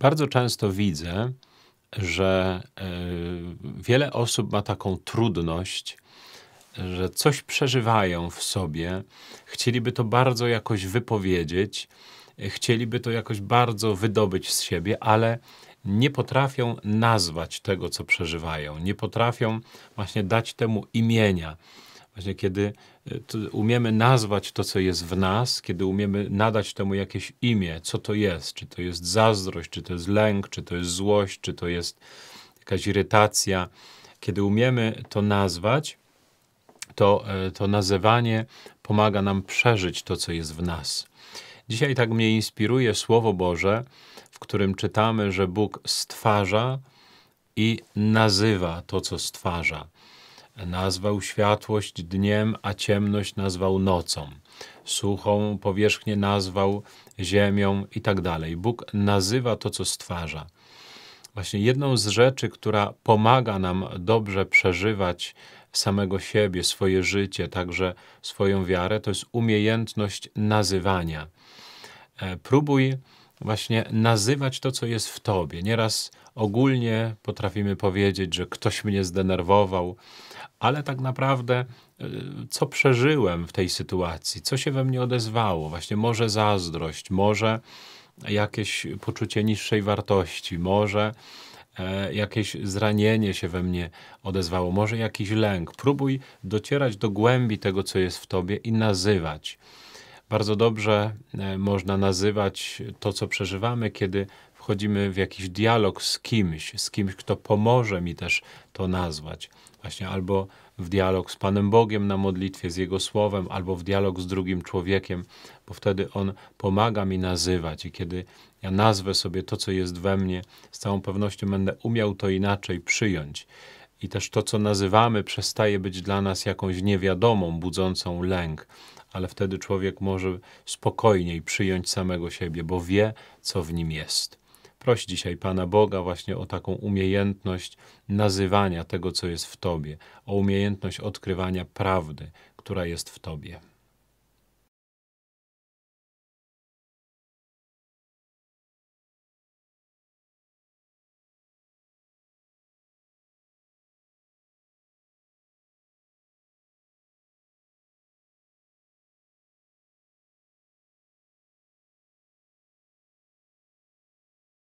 bardzo często widzę, że e, wiele osób ma taką trudność, że coś przeżywają w sobie, chcieliby to bardzo jakoś wypowiedzieć, chcieliby to jakoś bardzo wydobyć z siebie, ale nie potrafią nazwać tego, co przeżywają, nie potrafią właśnie dać temu imienia. Właśnie kiedy e, umiemy nazwać to, co jest w nas, kiedy umiemy nadać temu jakieś imię, co to jest, czy to jest zazdrość, czy to jest lęk, czy to jest złość, czy to jest jakaś irytacja, kiedy umiemy to nazwać, to, e, to nazywanie pomaga nam przeżyć to, co jest w nas. Dzisiaj tak mnie inspiruje Słowo Boże, w którym czytamy, że Bóg stwarza i nazywa to, co stwarza. Nazwał światłość dniem, a ciemność nazwał nocą. Suchą powierzchnię nazwał ziemią i tak dalej. Bóg nazywa to, co stwarza. Właśnie jedną z rzeczy, która pomaga nam dobrze przeżywać samego siebie, swoje życie, także swoją wiarę, to jest umiejętność nazywania. E, próbuj właśnie nazywać to, co jest w tobie. Nieraz ogólnie potrafimy powiedzieć, że ktoś mnie zdenerwował, ale tak naprawdę e, co przeżyłem w tej sytuacji, co się we mnie odezwało, właśnie może zazdrość, może jakieś poczucie niższej wartości, może e, jakieś zranienie się we mnie odezwało, może jakiś lęk. Próbuj docierać do głębi tego, co jest w tobie i nazywać bardzo dobrze e, można nazywać to, co przeżywamy, kiedy wchodzimy w jakiś dialog z kimś, z kimś, kto pomoże mi też to nazwać. Właśnie albo w dialog z Panem Bogiem na modlitwie, z Jego Słowem, albo w dialog z drugim człowiekiem, bo wtedy On pomaga mi nazywać. I kiedy ja nazwę sobie to, co jest we mnie, z całą pewnością będę umiał to inaczej przyjąć i też to, co nazywamy, przestaje być dla nas jakąś niewiadomą, budzącą lęk, ale wtedy człowiek może spokojniej przyjąć samego siebie, bo wie, co w nim jest. Proś dzisiaj Pana Boga właśnie o taką umiejętność nazywania tego, co jest w Tobie, o umiejętność odkrywania prawdy, która jest w Tobie.